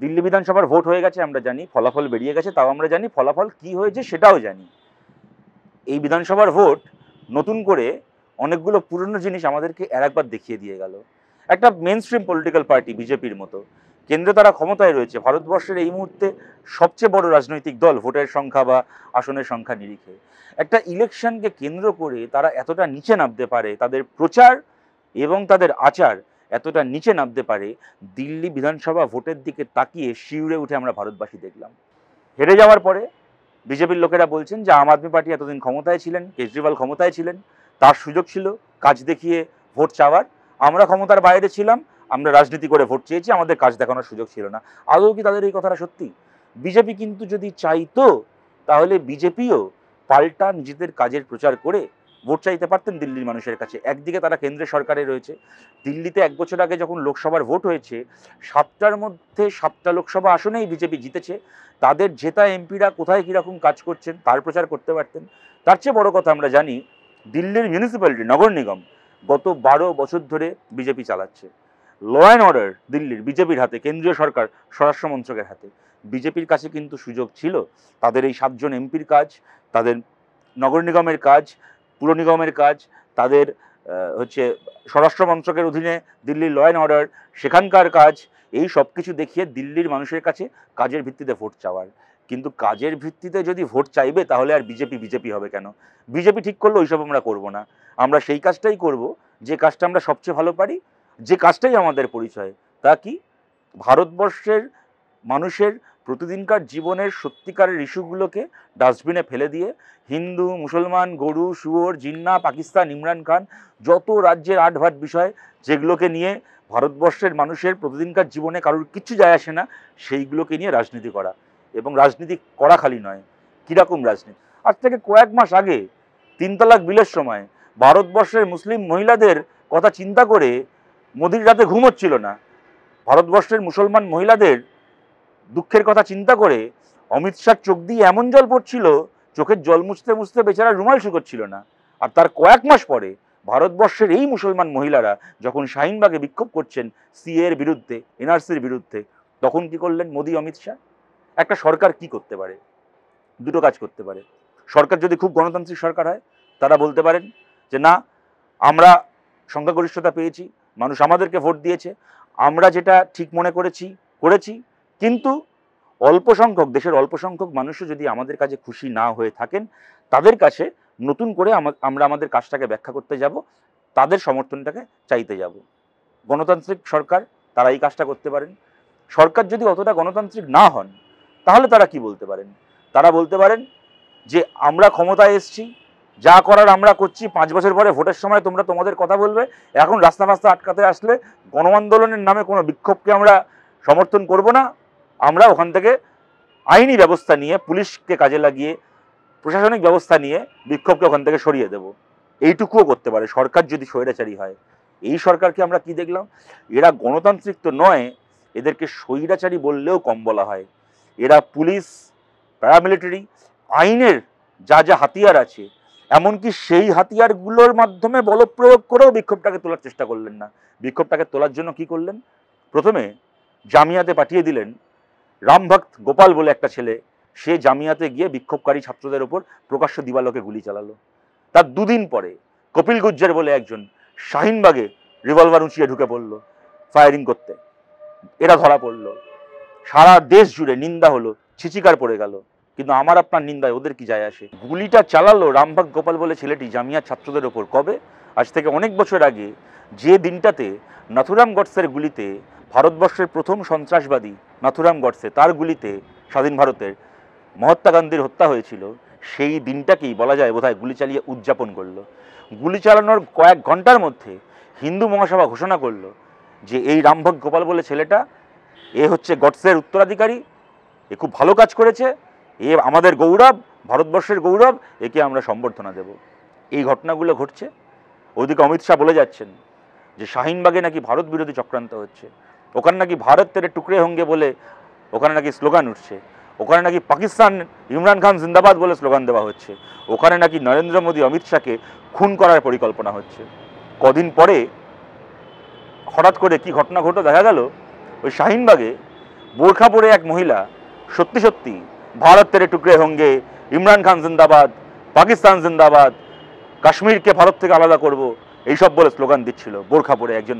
দিল্লি বিধানসভার ভোট হয়ে গেছে আমরা জানি ফলাফল বেরিয়ে গেছে তাও আমরা জানি ফলাফল কি হয়েছে সেটাও জানি এই বিধানসভার ভোট নতুন করে অনেকগুলো পুরনো জিনিস আমাদেরকে আর একবার দেখিয়ে দিয়ে গেল একটা মেন স্ট্রিম পলিটিক্যাল পার্টি বিজেপির মতো কেন্দ্রে তারা ক্ষমতায় রয়েছে ভারতবর্ষের এই মুহূর্তে সবচেয়ে বড় রাজনৈতিক দল ভোটের সংখ্যা বা আসনের সংখ্যা নিরিখে একটা ইলেকশনকে কেন্দ্র করে তারা এতটা নিচে নামতে পারে তাদের প্রচার এবং তাদের আচার এতটা নিচে নামতে পারে দিল্লি বিধানসভা ভোটের দিকে তাকিয়ে শিউরে উঠে আমরা ভারতবাসী দেখলাম হেরে যাওয়ার পরে বিজেপির লোকেরা বলছেন যে আম আদমি পার্টি এতদিন ক্ষমতায় ছিলেন কেজরিওয়াল ক্ষমতায় ছিলেন তার সুযোগ ছিল কাজ দেখিয়ে ভোট চাওয়ার আমরা ক্ষমতার বাইরে ছিলাম আমরা রাজনীতি করে ভোট চেয়েছি আমাদের কাজ দেখানোর সুযোগ ছিল না আদৌ কি তাদের এই কথাটা সত্যি বিজেপি কিন্তু যদি চাইতো তাহলে বিজেপিও পাল্টা নিজেদের কাজের প্রচার করে ভোট চাইতে পারতেন দিল্লির মানুষের কাছে একদিকে তারা কেন্দ্রের সরকারে রয়েছে দিল্লিতে এক বছর আগে যখন লোকসভার ভোট হয়েছে সাতটার মধ্যে সাতটা লোকসভা আসনেই বিজেপি জিতেছে তাদের জেতা এমপিরা কোথায় কীরকম কাজ করছেন তার প্রচার করতে পারতেন তার চেয়ে বড় কথা আমরা জানি দিল্লির মিউনিসিপ্যালিটি নগর নিগম গত বারো বছর ধরে বিজেপি চালাচ্ছে ল অ্যান্ড অর্ডার দিল্লির বিজেপির হাতে কেন্দ্রীয় সরকার স্বরাষ্ট্র মন্ত্রকের হাতে বিজেপির কাছে কিন্তু সুযোগ ছিল তাদের এই সাতজন এমপির কাজ তাদের নগর নিগমের কাজ পুর নিগমের কাজ তাদের হচ্ছে স্বরাষ্ট্র মন্ত্রকের অধীনে দিল্লির ল অ্যান্ড অর্ডার সেখানকার কাজ এই সব কিছু দেখিয়ে দিল্লির মানুষের কাছে কাজের ভিত্তিতে ভোট চাওয়ার কিন্তু কাজের ভিত্তিতে যদি ভোট চাইবে তাহলে আর বিজেপি বিজেপি হবে কেন বিজেপি ঠিক করলে ওইসব আমরা করব না আমরা সেই কাজটাই করব যে কাজটা আমরা সবচেয়ে ভালো পারি যে কাজটাই আমাদের পরিচয় তা কি ভারতবর্ষের মানুষের প্রতিদিনকার জীবনের সত্যিকারের ইস্যুগুলোকে ডাস্টবিনে ফেলে দিয়ে হিন্দু মুসলমান গরু শুয়োর জিন্না পাকিস্তান ইমরান খান যত রাজ্যের আটভাট বিষয় যেগুলোকে নিয়ে ভারতবর্ষের মানুষের প্রতিদিনকার জীবনে কারোর কিছু যায় আসে না সেইগুলোকে নিয়ে রাজনীতি করা এবং রাজনীতি করা খালি নয় কীরকম রাজনীতি আজ থেকে কয়েক মাস আগে তিন তালাক বিলের সময় ভারতবর্ষের মুসলিম মহিলাদের কথা চিন্তা করে মোদির রাতে ঘুম হচ্ছিল না ভারতবর্ষের মুসলমান মহিলাদের দুঃখের কথা চিন্তা করে অমিত শাহ চোখ দিয়ে এমন জল পড়ছিল চোখের জল মুছতে মুছতে বেচারা রুমাল শুকোচ্ছিল না আর তার কয়েক মাস পরে ভারতবর্ষের এই মুসলমান মহিলারা যখন শাহিনবাগে বিক্ষোভ করছেন সিএর বিরুদ্ধে এনআরসির বিরুদ্ধে তখন কি করলেন মোদী অমিত শাহ একটা সরকার কি করতে পারে দুটো কাজ করতে পারে সরকার যদি খুব গণতান্ত্রিক সরকার হয় তারা বলতে পারেন যে না আমরা সংখ্যাগরিষ্ঠতা পেয়েছি মানুষ আমাদেরকে ভোট দিয়েছে আমরা যেটা ঠিক মনে করেছি করেছি কিন্তু অল্প সংখ্যক দেশের অল্প সংখ্যক মানুষও যদি আমাদের কাছে খুশি না হয়ে থাকেন তাদের কাছে নতুন করে আমরা আমাদের কাজটাকে ব্যাখ্যা করতে যাব তাদের সমর্থনটাকে চাইতে যাব গণতান্ত্রিক সরকার তারা এই কাজটা করতে পারেন সরকার যদি অতটা গণতান্ত্রিক না হন তাহলে তারা কি বলতে পারেন তারা বলতে পারেন যে আমরা ক্ষমতায় এসছি যা করার আমরা করছি পাঁচ বছর পরে ভোটের সময় তোমরা তোমাদের কথা বলবে এখন রাস্তা রাস্তা আটকাতে আসলে গণ আন্দোলনের নামে কোনো বিক্ষোভকে আমরা সমর্থন করব না আমরা ওখান থেকে আইনি ব্যবস্থা নিয়ে পুলিশকে কাজে লাগিয়ে প্রশাসনিক ব্যবস্থা নিয়ে বিক্ষোভকে ওখান থেকে সরিয়ে দেব এইটুকুও করতে পারে সরকার যদি স্বৈরাচারী হয় এই সরকারকে আমরা কি দেখলাম এরা গণতান্ত্রিক তো নয় এদেরকে স্বৈরাচারী বললেও কম বলা হয় এরা পুলিশ প্যারামিলিটারি আইনের যা যা হাতিয়ার আছে এমনকি সেই হাতিয়ারগুলোর মাধ্যমে বলপ্রয়োগ করেও বিক্ষোভটাকে তোলার চেষ্টা করলেন না বিক্ষোভটাকে তোলার জন্য কি করলেন প্রথমে জামিয়াতে পাঠিয়ে দিলেন রামভক্ত গোপাল বলে একটা ছেলে সে জামিয়াতে গিয়ে বিক্ষোভকারী ছাত্রদের ওপর প্রকাশ্য দিবালোকে গুলি চালালো তার দুদিন পরে কপিল গুজ্জার বলে একজন শাহিনবাগে রিভলভার উঁচিয়ে ঢুকে পড়লো ফায়ারিং করতে এরা ধরা পড়ল সারা দেশ জুড়ে নিন্দা হলো ছিচিকার পড়ে গেল কিন্তু আমার আপনার নিন্দায় ওদের কি যায় আসে গুলিটা চালালো রামভাগ গোপাল বলে ছেলেটি জামিয়া ছাত্রদের ওপর কবে আজ থেকে অনেক বছর আগে যে দিনটাতে নাথুরাম গডসের গুলিতে ভারতবর্ষের প্রথম সন্ত্রাসবাদী নাথুরাম গডসে তার গুলিতে স্বাধীন ভারতের মহাত্মা গান্ধীর হত্যা হয়েছিল সেই দিনটাকেই বলা যায় বোধহয় গুলি চালিয়ে উদযাপন করলো গুলি চালানোর কয়েক ঘন্টার মধ্যে হিন্দু মহাসভা ঘোষণা করলো যে এই রামভোগ গোপাল বলে ছেলেটা এ হচ্ছে গডসের উত্তরাধিকারী এ খুব ভালো কাজ করেছে এ আমাদের গৌরব ভারতবর্ষের গৌরব একে আমরা সম্বর্ধনা দেব এই ঘটনাগুলো ঘটছে ওদিকে অমিত শাহ বলে যাচ্ছেন যে শাহিনবাগে নাকি ভারত বিরোধী চক্রান্ত হচ্ছে ওখানে নাকি ভারত তেরে টুকরে হঙ্গে বলে ওখানে নাকি স্লোগান উঠছে ওখানে নাকি পাকিস্তান ইমরান খান জিন্দাবাদ বলে স্লোগান দেওয়া হচ্ছে ওখানে নাকি নরেন্দ্র মোদী অমিত শাহকে খুন করার পরিকল্পনা হচ্ছে কদিন পরে হঠাৎ করে কি ঘটনা ঘটে দেখা গেল ওই শাহিনবাগে বোরখা পরে এক মহিলা সত্যি সত্যি ভারত তেরে টুকরে হঙ্গে ইমরান খান জিন্দাবাদ পাকিস্তান জিন্দাবাদ কাশ্মীরকে ভারত থেকে আলাদা করব এইসব বলে স্লোগান দিচ্ছিল বোরখা পরে একজন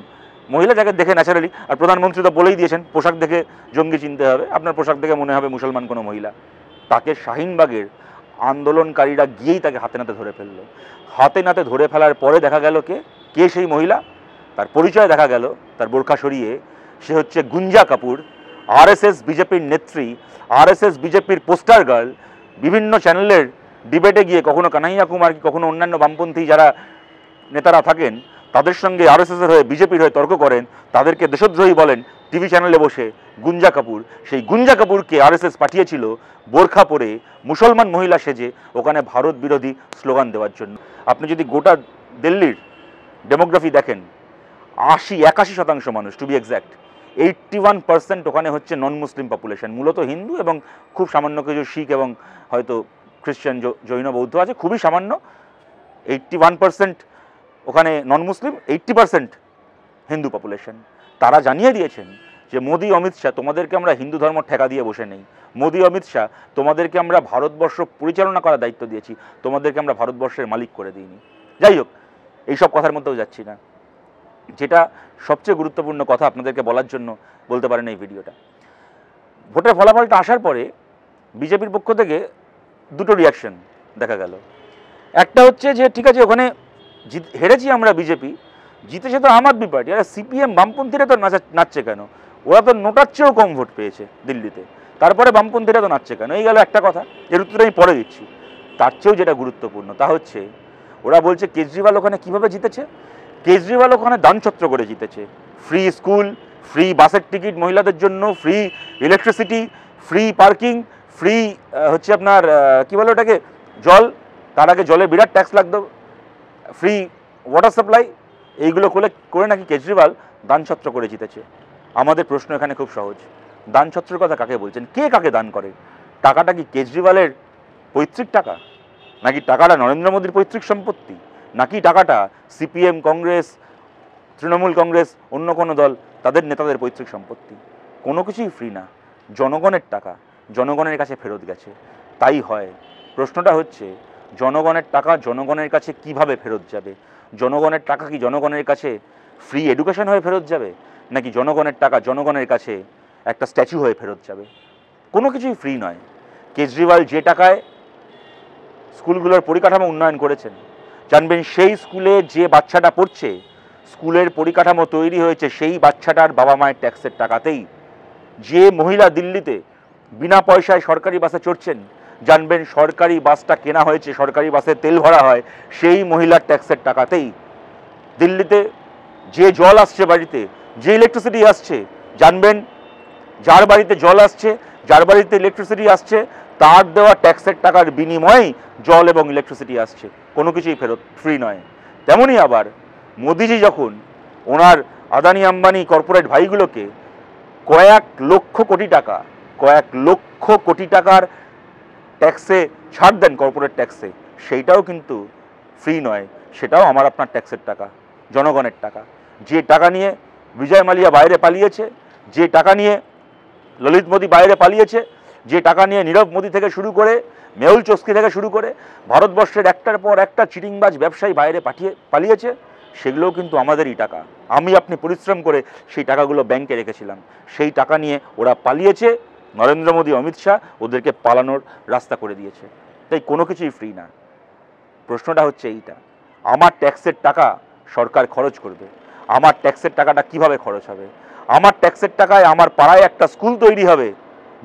মহিলা যাকে দেখে ন্যাচারালি আর প্রধানমন্ত্রী তো বলেই দিয়েছেন পোশাক দেখে জঙ্গি চিনতে হবে আপনার পোশাক দেখে মনে হবে মুসলমান কোনো মহিলা তাকে শাহিনবাগের আন্দোলনকারীরা গিয়েই তাকে হাতে নাতে ধরে ফেলল হাতে নাতে ধরে ফেলার পরে দেখা গেল কে কে সেই মহিলা তার পরিচয় দেখা গেল তার বোরখা সরিয়ে সে হচ্ছে গুঞ্জা কাপুর আরএসএস বিজেপির নেত্রী আরএসএস বিজেপির পোস্টার গার্ল বিভিন্ন চ্যানেলের ডিবেটে গিয়ে কখনো কানাইয়া কুমার কখনো অন্যান্য বামপন্থী যারা নেতারা থাকেন তাদের সঙ্গে আরএসএসের হয়ে বিজেপির হয়ে তর্ক করেন তাদেরকে দেশদ্রোহী বলেন টিভি চ্যানেলে বসে গুঞ্জা কাপুর সেই গুঞ্জা কাপুরকে আরএসএস পাঠিয়েছিল বোরখা পরে মুসলমান মহিলা সেজে ওখানে ভারত বিরোধী স্লোগান দেওয়ার জন্য আপনি যদি গোটা দিল্লির ডেমোগ্রাফি দেখেন আশি একাশি শতাংশ মানুষ to be exact eighty one percent ওখানে হচ্ছে নন মুসলিম পপুলেশন মূলত হিন্দু এবং খুব সামান্য কিছু শিখ এবং হয়তো খ্রিশ্চান জৈন বৌদ্ধ আছে খুবই সামান্য এইট্টি ওয়ান পার্সেন্ট ওখানে non Muslim eighty percent Hindu population তারা জানিয়ে দিয়েছেন যে মোদি অমিত শাহ তোমাদেরকে আমরা হিন্দু ধর্ম ঠেকা দিয়ে বসে নেই মোদি অমিত শাহ তোমাদেরকে আমরা ভারতবর্ষ পরিচালনা করার দায়িত্ব দিয়েছি তোমাদেরকে আমরা ভারতবর্ষের মালিক করে দিইনি যাই হোক এইসব কথার মধ্যেও যাচ্ছি না যেটা সবচেয়ে গুরুত্বপূর্ণ কথা আপনাদেরকে বলার জন্য বলতে পারেন এই ভিডিওটা ভোটের ফলাফলটা আসার পরে বিজেপির পক্ষ থেকে দুটো রিয়াকশন দেখা গেল একটা হচ্ছে যে ঠিক আছে ওখানে জিত হেরেছি আমরা বিজেপি জিতেছে তো আম আদমি পার্টি আর সিপিএম বামপন্থীরা তো নাচা নাচছে কেন ওরা তো নোটার চেয়েও কম ভোট পেয়েছে দিল্লিতে তারপরে বামপন্থীরা তো নাচছে কেন এই গেল একটা কথা এর উত্তর আমি পরে দিচ্ছি তার চেয়েও যেটা গুরুত্বপূর্ণ তা হচ্ছে ওরা বলছে কেজরিওয়াল ওখানে কীভাবে জিতেছে কেজরিওয়াল ওখানে দানছত্র করে জিতেছে ফ্রি স্কুল ফ্রি বাসের টিকিট মহিলাদের জন্য free electricity free parking free হচ্ছে আপনার কী বলে ওটাকে জল তার আগে জলে বিরাট ট্যাক্স লাগতো ফ্রি ওয়াটার সাপ্লাই এইগুলো করে করে নাকি কেজরিওয়াল দানছত্র করে জিতেছে আমাদের প্রশ্ন এখানে খুব সহজ দানছত্রের কথা কাকে বলছেন কে কাকে দান করে টাকাটা কি কেজরিওয়ালের পৈতৃক টাকা নাকি টাকাটা নরেন্দ্র মোদীর পৈতৃক সম্পত্তি নাকি টাকাটা সিপিএম কংগ্রেস তৃণমূল কংগ্রেস অন্য কোনো দল তাদের নেতাদের পৈতৃক সম্পত্তি কোনো কিছুই ফ্রি না জনগণের টাকা জনগণের কাছে ফেরত গেছে তাই হয় প্রশ্নটা হচ্ছে জনগণের টাকা জনগণের কাছে কিভাবে ফেরত যাবে জনগণের টাকা কি জনগণের কাছে ফ্রি এডুকেশন হয়ে ফেরত যাবে নাকি জনগণের টাকা জনগণের কাছে একটা স্ট্যাচু হয়ে ফেরত যাবে কোনো কিছুই ফ্রি নয় কেজরিওয়াল যে টাকায় স্কুলগুলোর পরিকাঠামো উন্নয়ন করেছেন জানবেন সেই স্কুলে যে বাচ্চাটা পড়ছে স্কুলের পরিকাঠামো তৈরি হয়েছে সেই বাচ্চাটার বাবা মায়ের ট্যাক্সের টাকাতেই যে মহিলা দিল্লিতে বিনা পয়সায় সরকারি বাসে চড়ছেন জানবেন সরকারি বাসটা কেনা হয়েছে সরকারি বাসে তেল ভরা হয় সেই মহিলার ট্যাক্সের টাকাতেই দিল্লিতে যে জল আসছে বাড়িতে যে ইলেকট্রিসিটি আসছে জানবেন যার বাড়িতে জল আসছে যার বাড়িতে ইলেকট্রিসিটি আসছে তার দেওয়া ট্যাক্সের টাকার বিনিময়েই জল এবং ইলেকট্রিসিটি আসছে কোনো কিছুই ফেরত ফ্রি নয় তেমনই আবার মোদিজি যখন ওনার আদানি আম্বানি কর্পোরেট ভাইগুলোকে কয়েক লক্ষ কোটি টাকা কয়েক লক্ষ কোটি টাকার ট্যাক্সে ছাড় দেন কর্পোরেট ট্যাক্সে সেইটাও কিন্তু ফ্রি নয় সেটাও আমার আপনার ট্যাক্সের টাকা জনগণের টাকা যে টাকা নিয়ে বিজয় মালিয়া বাইরে পালিয়েছে যে টাকা নিয়ে ললিত মোদী বাইরে পালিয়েছে যে টাকা নিয়ে নীরব মোদী থেকে শুরু করে মেহুল চস্কি থেকে শুরু করে ভারতবর্ষের একটার পর একটা চিটিংবাজ ব্যবসায়ী বাইরে পাঠিয়ে পালিয়েছে সেগুলোও কিন্তু আমাদেরই টাকা আমি আপনি পরিশ্রম করে সেই টাকাগুলো ব্যাংকে রেখেছিলাম সেই টাকা নিয়ে ওরা পালিয়েছে নরেন্দ্র মোদী অমিত শাহ ওদেরকে পালানোর রাস্তা করে দিয়েছে তাই কোনো কিছুই ফ্রি না প্রশ্নটা হচ্ছে এইটা আমার ট্যাক্সের টাকা সরকার খরচ করবে আমার ট্যাক্সের টাকাটা কিভাবে খরচ হবে আমার ট্যাক্সের টাকায় আমার পাড়ায় একটা স্কুল তৈরি হবে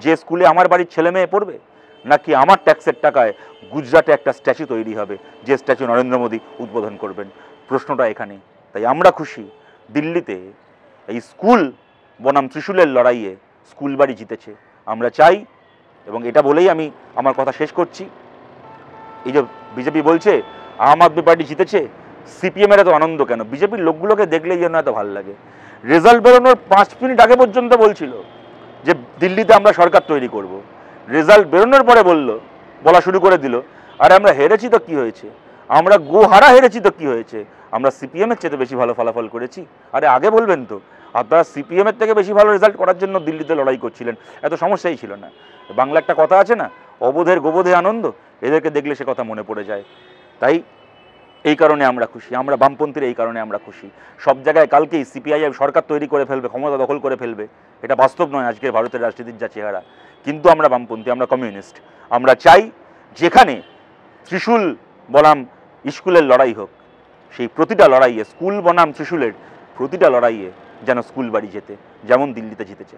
যে স্কুলে আমার বাড়ির ছেলে মেয়ে পড়বে নাকি আমার ট্যাক্সের টাকায় গুজরাটে একটা স্ট্যাচু তৈরি হবে যে স্ট্যাচু নরেন্দ্র মোদী উদ্বোধন করবেন প্রশ্নটা এখানে তাই আমরা খুশি দিল্লিতে এই স্কুল বনাম ত্রিশুলের লড়াইয়ে স্কুল বাড়ি জিতেছে আমরা চাই এবং এটা বলেই আমি আমার কথা শেষ করছি এই যে বিজেপি বলছে আম আদমি পার্টি জিতেছে সিপিএমের এত আনন্দ কেন বিজেপির লোকগুলোকে দেখলেই যেন এত ভালো লাগে রেজাল্ট বেরোনোর পাঁচ মিনিট আগে পর্যন্ত বলছিল যে দিল্লিতে আমরা সরকার তৈরি করব। রেজাল্ট বেরোনোর পরে বলল বলা শুরু করে দিল আর আমরা হেরেছি তো কি হয়েছে আমরা গোহারা হেরেছি তো কি হয়েছে আমরা সিপিএমের চেয়ে বেশি ভালো ফলাফল করেছি আরে আগে বলবেন তো অর্থাৎ সিপিএমের থেকে বেশি ভালো রেজাল্ট করার জন্য দিল্লিতে লড়াই করছিলেন এত সমস্যাই ছিল না বাংলা একটা কথা আছে না অবোধের গোবোধে আনন্দ এদেরকে দেখলে সে কথা মনে পড়ে যায় তাই এই কারণে আমরা খুশি আমরা বামপন্থীর এই কারণে আমরা খুশি সব জায়গায় কালকেই সিপিআইএম সরকার তৈরি করে ফেলবে ক্ষমতা দখল করে ফেলবে এটা বাস্তব নয় আজকের ভারতের রাজনীতির যা চেহারা কিন্তু আমরা বামপন্থী আমরা কমিউনিস্ট আমরা চাই যেখানে ত্রিশুল বনাম স্কুলের লড়াই হোক সেই প্রতিটা লড়াইয়ে স্কুল বনাম ত্রিশুলের প্রতিটা লড়াইয়ে যেন স্কুল বাড়ি যেতে যেমন দিল্লিতে জিতেছে